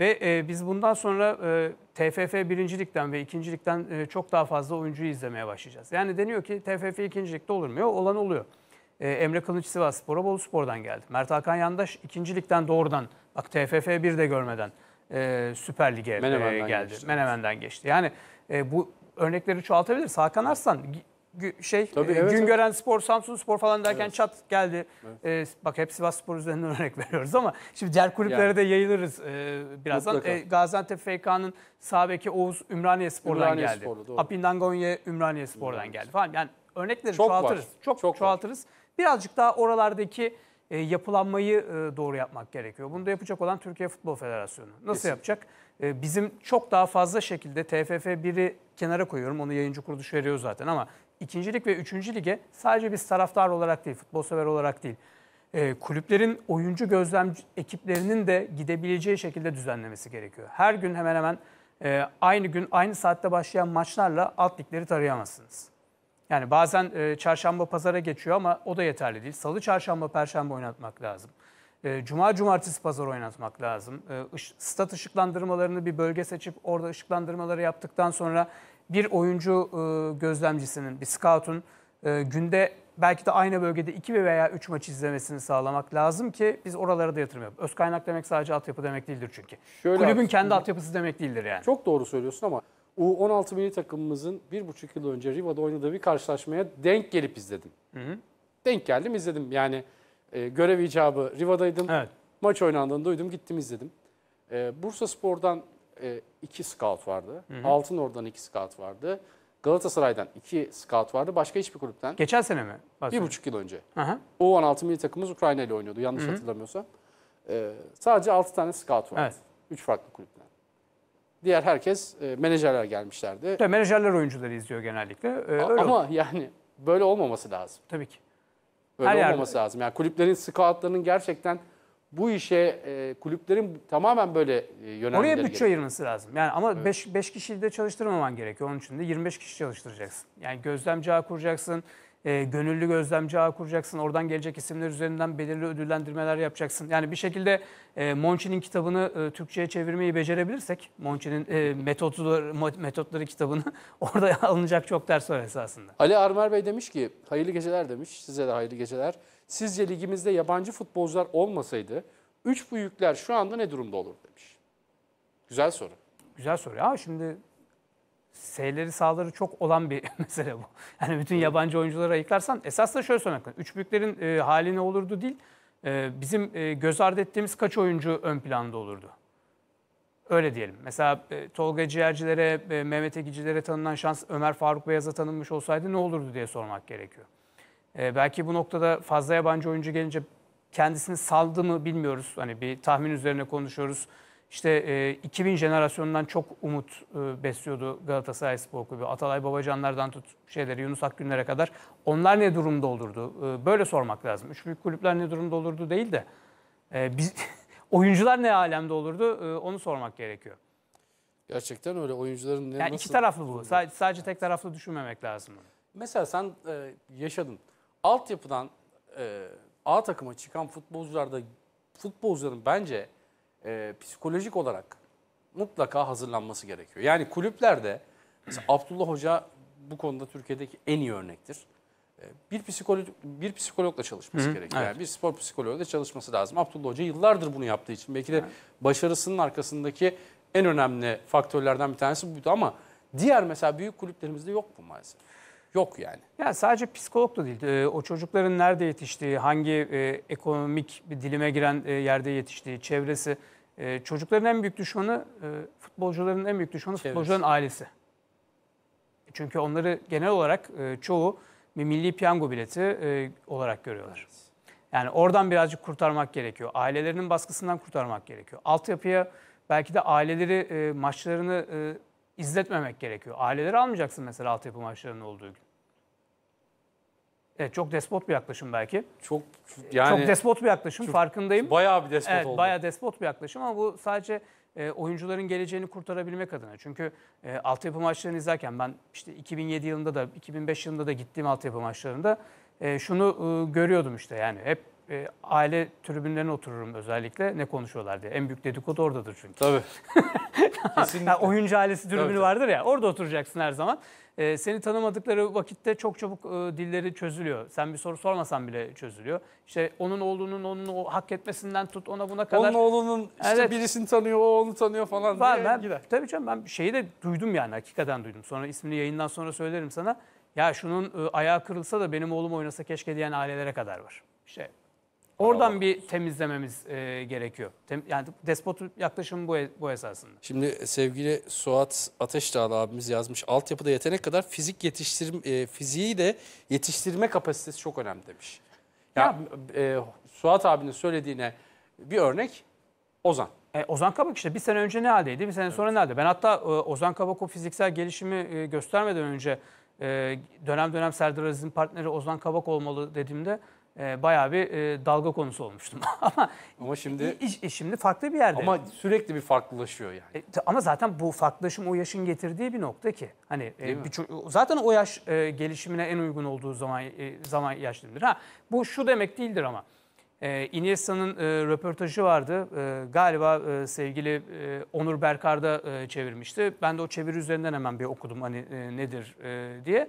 Ve e, biz bundan sonra e, TFF birincilikten ve ikincilikten e, çok daha fazla oyuncuyu izlemeye başlayacağız. Yani deniyor ki TFF ikincilikte olur mu? olurmuyor, olan oluyor. E, Emre Kılıç Sivas Spor'a Bolu Spor'dan geldi. Mert Hakan Yandaş ikincilikten doğrudan, bak TFF bir de görmeden e, Süper Lig'e e, geldi. Geçti. Menemen'den geçti. Yani e, bu örnekleri çoğaltabiliriz. Hakan Arslan şey Tabii, e, evet, gün evet. gören spor, Samsun spor falan derken evet. çat geldi. Evet. Ee, bak hepsi Sivas Spor üzerinden örnek veriyoruz ama şimdi diğer kulüplere yani. de yayılırız e, birazdan. E, Gaziantep FK'nın sağ beki Oğuz Ümraniye Spor'dan Ümraniye geldi. Sporlu, Apindangonye Ümraniye Spor'dan Ümraniye. geldi falan. Yani örnekleri çok çoğaltırız. Var. Çok, çok çoğaltırız. Var. Birazcık daha oralardaki e, yapılanmayı e, doğru yapmak gerekiyor. Bunu da yapacak olan Türkiye Futbol Federasyonu. Nasıl Kesinlikle. yapacak? E, bizim çok daha fazla şekilde TFF 1'i kenara koyuyorum. Onu yayıncı kuruluş veriyor zaten ama ikincilik ve üçüncü lige sadece biz taraftar olarak değil, futbol sever olarak değil, e, kulüplerin oyuncu gözlem ekiplerinin de gidebileceği şekilde düzenlemesi gerekiyor. Her gün hemen hemen e, aynı gün aynı saatte başlayan maçlarla alt ligleri tarayamazsınız. Yani bazen e, çarşamba pazara geçiyor ama o da yeterli değil. Salı, çarşamba, perşembe oynatmak lazım. Ee, cuma, cumartesi, pazar oynatmak lazım. Ee, stat ışıklandırmalarını bir bölge seçip orada ışıklandırmaları yaptıktan sonra bir oyuncu e, gözlemcisinin, bir scout'un e, günde belki de aynı bölgede iki veya üç maç izlemesini sağlamak lazım ki biz oralara da yatırım yapalım. Öz kaynak demek sadece altyapı demek değildir çünkü. Şöyle Kulübün artık, kendi altyapısı demek değildir yani. Çok doğru söylüyorsun ama U16 milli takımımızın bir buçuk yıl önce Riva'da oynadığı bir karşılaşmaya denk gelip izledim. Hı hı. Denk geldim izledim yani e, görev icabı Riva'daydım. Evet. Maç oynandığını duydum gittim izledim. E, Bursa Spor'dan e, iki scout vardı. Hı hı. Altın Ordu'dan iki scout vardı. Galatasaray'dan iki scout vardı. Başka hiçbir kulüpten. Geçen sene mi? Bir buçuk yıl önce. O 16 milli takımımız Ukrayna ile oynuyordu yanlış Hı-hı. hatırlamıyorsam. Ee, sadece altı tane scout vardı. Evet. 3 farklı kulüpten. Diğer herkes e, menajerler gelmişlerdi. Evet, menajerler oyuncuları izliyor genellikle. Ee, öyle ama oldu. yani böyle olmaması lazım. Tabii ki. Böyle Her olmaması yerde. lazım. Yani kulüplerin, scoutlarının gerçekten bu işe e, kulüplerin tamamen böyle e, yönelmeleri Oraya bütçe gerekiyor. ayırması lazım. Yani ama 5 evet. Beş, beş kişiyi de çalıştırmaman gerekiyor. Onun için de 25 kişi çalıştıracaksın. Yani gözlem kuracaksın e, gönüllü gözlemci ağ kuracaksın. Oradan gelecek isimler üzerinden belirli ödüllendirmeler yapacaksın. Yani bir şekilde e, Monchi'nin kitabını e, Türkçe'ye çevirmeyi becerebilirsek, Monchi'nin e, metotları, metotları kitabını orada alınacak çok ders var esasında. Ali Armer Bey demiş ki, hayırlı geceler demiş, size de hayırlı geceler. Sizce ligimizde yabancı futbolcular olmasaydı, üç büyükler şu anda ne durumda olur demiş. Güzel soru. Güzel soru. Ya şimdi S'leri sağları çok olan bir mesele bu. Yani bütün yabancı oyuncuları ayıklarsan esas da şöyle söylemek lazım. Üç büyüklerin e, hali ne olurdu değil. E, bizim e, göz ardı ettiğimiz kaç oyuncu ön planda olurdu? Öyle diyelim. Mesela e, Tolga Ciğercilere, e, Mehmet Ekicilere tanınan şans Ömer Faruk Beyaz'a tanınmış olsaydı ne olurdu diye sormak gerekiyor. E, belki bu noktada fazla yabancı oyuncu gelince kendisini saldı mı bilmiyoruz. Hani bir tahmin üzerine konuşuyoruz. İşte e, 2000 jenerasyonundan çok umut e, besliyordu Galatasaray Spor Kulübü. Atalay Babacanlardan tut şeyleri Yunus Akgünlere kadar. Onlar ne durumda olurdu? E, böyle sormak lazım. Üç büyük kulüpler ne durumda olurdu değil de e, biz oyuncular ne alemde olurdu e, onu sormak gerekiyor. Gerçekten öyle oyuncuların ne yani nasıl... iki taraflı bu. Sadece, sadece tek taraflı düşünmemek lazım. Mesela sen e, yaşadın. Altyapıdan e, A takıma çıkan futbolcularda futbolcuların bence e, psikolojik olarak mutlaka hazırlanması gerekiyor. Yani kulüplerde mesela Abdullah Hoca bu konuda Türkiye'deki en iyi örnektir. E, bir psikolog bir psikologla çalışması gerekiyor. Evet. Yani bir spor psikoloğuyla çalışması lazım. Abdullah Hoca yıllardır bunu yaptığı için belki de evet. başarısının arkasındaki en önemli faktörlerden bir tanesi buydu ama diğer mesela büyük kulüplerimizde yok bu maalesef. Yok yani. Ya sadece psikolog da değil. E, o çocukların nerede yetiştiği, hangi e, ekonomik bir dilime giren yerde yetiştiği, çevresi e, çocukların en büyük düşmanı, e, futbolcuların en büyük düşmanı Çevresi. futbolcuların ailesi. Çünkü onları genel olarak e, çoğu bir milli piyango bileti e, olarak görüyorlar. Yani oradan birazcık kurtarmak gerekiyor. Ailelerinin baskısından kurtarmak gerekiyor. Altyapıya belki de aileleri e, maçlarını e, izletmemek gerekiyor. Aileleri almayacaksın mesela altyapı maçlarının olduğu gün. Evet çok despot bir yaklaşım belki. Çok ee, yani çok despot bir yaklaşım çok, farkındayım. Bayağı bir despot evet, oldu. Bayağı despot bir yaklaşım ama bu sadece e, oyuncuların geleceğini kurtarabilmek adına. Çünkü e, altyapı maçlarını izlerken ben işte 2007 yılında da 2005 yılında da gittiğim altyapı maçlarında e, şunu e, görüyordum işte yani hep e, aile tribünlerine otururum özellikle ne konuşuyorlar diye. En büyük dedikodu oradadır çünkü. Tabii. Kesinlikle. yani oyuncu ailesi tribünü vardır ya orada oturacaksın her zaman. E, seni tanımadıkları vakitte çok çabuk e, dilleri çözülüyor. Sen bir soru sormasan bile çözülüyor. İşte onun oğlunun onun o hak etmesinden tut ona buna kadar. Onun oğlunun işte evet. birisini tanıyor, o onu tanıyor falan ben, diye ben, gider. Tabii canım ben şeyi de duydum yani hakikaten duydum. Sonra ismini yayından sonra söylerim sana. Ya şunun e, ayağı kırılsa da benim oğlum oynasa keşke diyen ailelere kadar var. İşte Oradan bir temizlememiz e, gerekiyor. Tem, yani despot yaklaşım bu, bu esasında. Şimdi sevgili Suat Ateşdağlı abimiz yazmış. Altyapıda yetenek kadar fizik yetiştirme, e, fiziği de yetiştirme kapasitesi çok önemli demiş. Ya, ya e, Suat abinin söylediğine bir örnek Ozan. E, Ozan Kabak işte bir sene önce ne haldeydi, bir sene evet. sonra ne halde? Ben hatta e, Ozan Kabak'ın fiziksel gelişimi e, göstermeden önce e, dönem dönem Serdar Aziz'in partneri Ozan Kabak olmalı dediğimde e, bayağı bir e, dalga konusu olmuştum. ama ama şimdi i, i, e, şimdi farklı bir yerde. Ama sürekli bir farklılaşıyor yani. E, ama zaten bu farklılaşım o yaşın getirdiği bir nokta ki. Hani e, bir, zaten o yaş e, gelişimine en uygun olduğu zaman e, zaman yaş Ha bu şu demek değildir ama. E, Iniesta'nın e, röportajı vardı. E, galiba e, sevgili e, Onur berkarda da e, çevirmişti. Ben de o çeviri üzerinden hemen bir okudum hani e, nedir e, diye.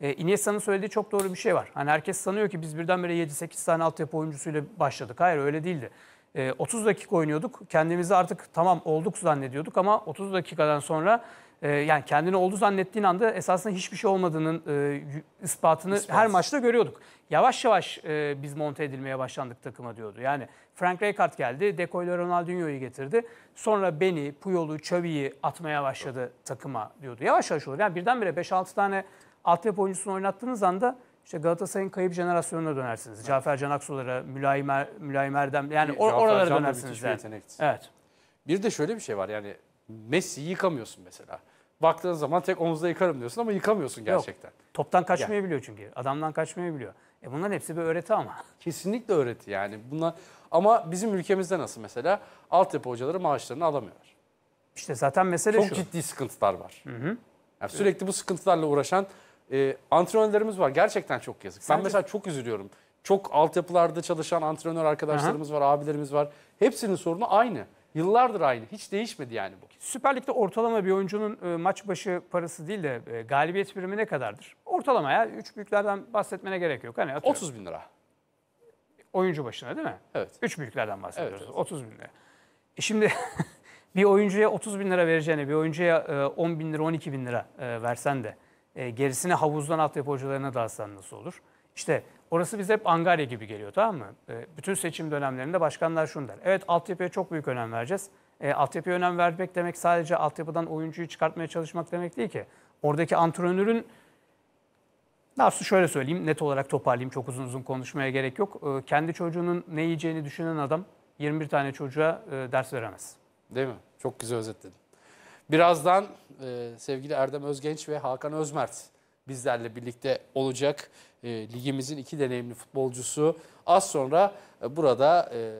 E, Iniesta'nın söylediği çok doğru bir şey var. Hani herkes sanıyor ki biz birdenbire 7-8 tane altyapı oyuncusuyla başladık. Hayır öyle değildi. E, 30 dakika oynuyorduk. Kendimizi artık tamam olduk zannediyorduk ama 30 dakikadan sonra e, yani kendini oldu zannettiğin anda esasında hiçbir şey olmadığının e, ispatını İspat. her maçta görüyorduk. Yavaş yavaş e, biz monte edilmeye başlandık takıma diyordu. Yani Frank Rijkaard geldi, Deco Ronaldinho'yu getirdi. Sonra beni, Puyol'u, Çövi'yi atmaya başladı takıma diyordu. Yavaş yavaş olur. Yani birdenbire 5-6 tane altyapı oyuncusunu oynattığınız anda işte Galatasaray'ın kayıp jenerasyonuna dönersiniz. Evet. Cafer Can Aksu'lara, Mülayim, er, Mülayim Erdem yani or oralara Can dönersiniz. Yani. Bir evet. Bir de şöyle bir şey var yani Messi'yi yıkamıyorsun mesela. Baktığın zaman tek omuzda yıkarım diyorsun ama yıkamıyorsun gerçekten. Yok, toptan kaçmayabiliyor yani. çünkü. Adamdan kaçmayabiliyor. E bunların hepsi bir öğreti ama. Kesinlikle öğreti yani. Bunlar ama bizim ülkemizde nasıl mesela altyapı hocaları maaşlarını alamıyorlar. İşte zaten mesele Çok şu. Çok ciddi sıkıntılar var. Hı hı. Yani sürekli bu sıkıntılarla uğraşan e, antrenörlerimiz var. Gerçekten çok yazık. Sence? Ben mesela çok üzülüyorum. Çok altyapılarda çalışan antrenör arkadaşlarımız Aha. var, abilerimiz var. Hepsinin sorunu aynı. Yıllardır aynı. Hiç değişmedi yani bu. Süper Lig'de ortalama bir oyuncunun e, maç başı parası değil de e, galibiyet birimi ne kadardır? Ortalama ya. Üç büyüklerden bahsetmene gerek yok. Hani 30 bin lira. Oyuncu başına değil mi? Evet. Üç büyüklerden bahsediyoruz. Evet, evet. 30 bin lira. E şimdi bir oyuncuya 30 bin lira vereceğine bir oyuncuya e, 10 bin lira 12 bin lira e, versen de e, gerisine havuzdan altyapı hocalarına dağıtsan nasıl olur? İşte orası bize hep angarya gibi geliyor tamam mı? E, bütün seçim dönemlerinde başkanlar şunu der. Evet altyapıya çok büyük önem vereceğiz. E, altyapıya önem vermek demek sadece altyapıdan oyuncuyu çıkartmaya çalışmak demek değil ki. Oradaki antrenörün nasıl şöyle söyleyeyim, net olarak toparlayayım. Çok uzun uzun konuşmaya gerek yok. E, kendi çocuğunun ne yiyeceğini düşünen adam 21 tane çocuğa e, ders veremez. Değil mi? Çok güzel özetledin. Birazdan e, sevgili Erdem Özgenç ve Hakan Özmert bizlerle birlikte olacak. E, ligimizin iki deneyimli futbolcusu. Az sonra e, burada e,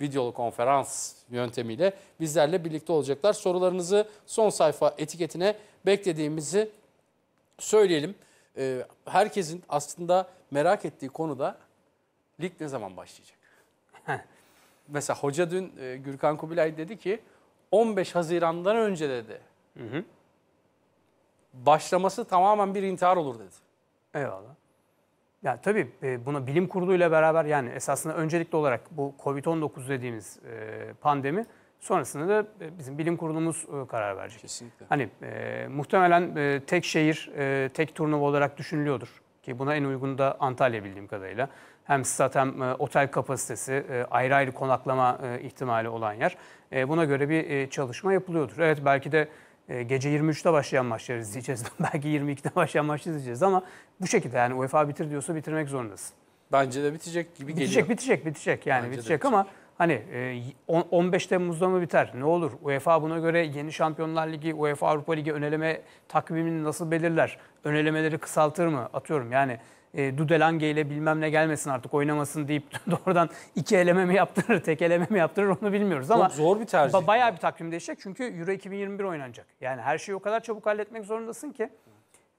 videolu konferans yöntemiyle bizlerle birlikte olacaklar. Sorularınızı son sayfa etiketine beklediğimizi söyleyelim. E, herkesin aslında merak ettiği konuda lig ne zaman başlayacak? Mesela hoca dün e, Gürkan Kubilay dedi ki 15 Haziran'dan önce dedi. Hı hı. Başlaması tamamen bir intihar olur dedi. Eyvallah. Yani tabii e, buna bilim kuruluyla beraber yani esasında öncelikli olarak bu Covid-19 dediğimiz e, pandemi sonrasında da e, bizim bilim kurulumuz karar verecek. Kesinlikle. Hani muhtemelen tek şehir, tek turnuva olarak düşünülüyordur. Ki buna en uygun da Antalya bildiğim kadarıyla. Hem stat hem otel kapasitesi, ayrı ayrı konaklama ihtimali olan yer. E, buna göre bir e, çalışma yapılıyordur. Evet belki de e, gece 23'te başlayan maçları izleyeceğiz. belki 22'de başlayan maçları izleyeceğiz ama bu şekilde yani UEFA bitir diyorsa bitirmek zorundasın. Bence de bitecek gibi bitecek, geliyor. Bitecek, bitecek yani Bence bitecek, bitecek ama hani 15 Temmuz'da mı biter? Ne olur? UEFA buna göre yeni Şampiyonlar Ligi, UEFA Avrupa Ligi öneleme takvimini nasıl belirler? Önelemeleri kısaltır mı? Atıyorum yani e, Dudelange ile bilmem ne gelmesin artık oynamasın deyip doğrudan iki eleme mi yaptırır, tek eleme mi yaptırır onu bilmiyoruz ama Çok zor bir tercih. Bayağı bir takvim değişecek çünkü Euro 2021 oynanacak. Yani her şeyi o kadar çabuk halletmek zorundasın ki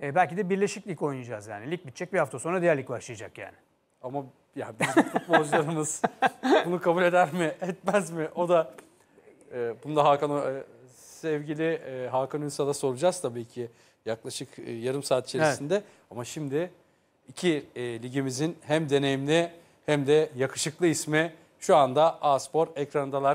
e, belki de birleşik lig oynayacağız yani. Lig bitecek bir hafta sonra diğer lig başlayacak yani. Ama ya bizim futbolcularımız bunu kabul eder mi, etmez mi? O da e, bunu da Hakan e, sevgili e, Hakan Ünsal'a soracağız tabii ki yaklaşık e, yarım saat içerisinde. Evet. Ama şimdi iki e, ligimizin hem deneyimli hem de yakışıklı ismi şu anda A-Spor ekranındalar.